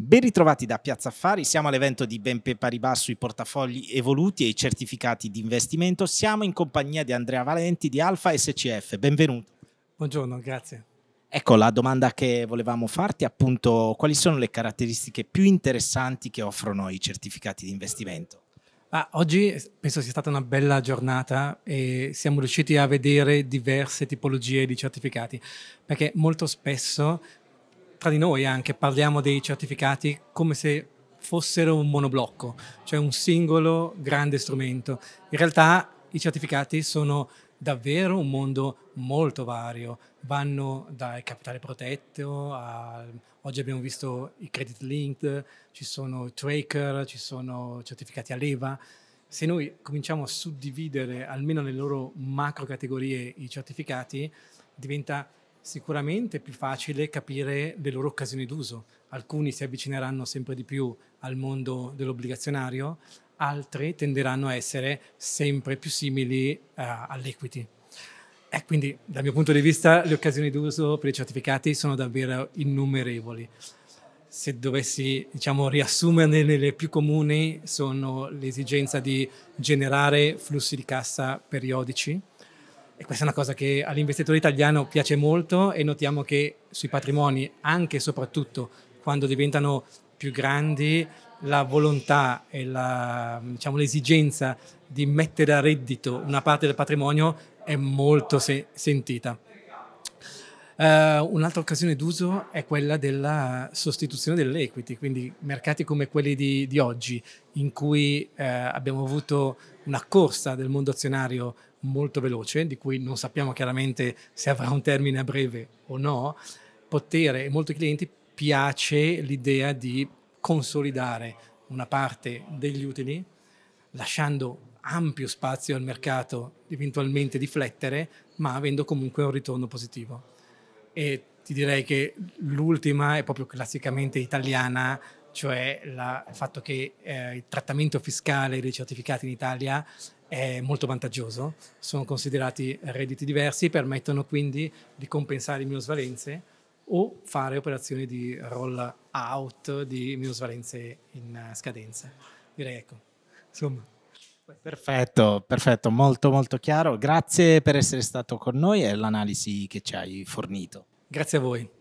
Ben ritrovati da Piazza Affari, siamo all'evento di Benpe Paribas sui portafogli evoluti e i certificati di investimento. Siamo in compagnia di Andrea Valenti di Alfa SCF. Benvenuto. Buongiorno, grazie. Ecco la domanda che volevamo farti, appunto, quali sono le caratteristiche più interessanti che offrono i certificati di investimento? Ah, oggi penso sia stata una bella giornata e siamo riusciti a vedere diverse tipologie di certificati, perché molto spesso tra di noi anche parliamo dei certificati come se fossero un monoblocco, cioè un singolo grande strumento. In realtà i certificati sono davvero un mondo molto vario, vanno dal capitale protetto a, oggi abbiamo visto i credit linked, ci sono tracker, ci sono certificati a leva. Se noi cominciamo a suddividere almeno nelle loro macro categorie i certificati, diventa sicuramente è più facile capire le loro occasioni d'uso. Alcuni si avvicineranno sempre di più al mondo dell'obbligazionario, altri tenderanno a essere sempre più simili uh, all'equity. E eh, quindi dal mio punto di vista le occasioni d'uso per i certificati sono davvero innumerevoli. Se dovessi diciamo, riassumerne le più comuni sono l'esigenza di generare flussi di cassa periodici, e questa è una cosa che all'investitore italiano piace molto e notiamo che sui patrimoni, anche e soprattutto quando diventano più grandi, la volontà e la, diciamo, l'esigenza di mettere a reddito una parte del patrimonio è molto se- sentita. Uh, un'altra occasione d'uso è quella della sostituzione dell'equity, quindi mercati come quelli di, di oggi, in cui uh, abbiamo avuto una corsa del mondo azionario molto veloce, di cui non sappiamo chiaramente se avrà un termine a breve o no, potere e molti clienti piace l'idea di consolidare una parte degli utili, lasciando ampio spazio al mercato eventualmente riflettere, ma avendo comunque un ritorno positivo. E ti direi che l'ultima è proprio classicamente italiana, cioè la, il fatto che eh, il trattamento fiscale dei certificati in Italia è molto vantaggioso, sono considerati redditi diversi, permettono quindi di compensare le minusvalenze o fare operazioni di roll out di minusvalenze in eh, scadenza. Direi ecco, insomma. Perfetto, perfetto, molto molto chiaro. Grazie per essere stato con noi e l'analisi che ci hai fornito. Grazie a voi.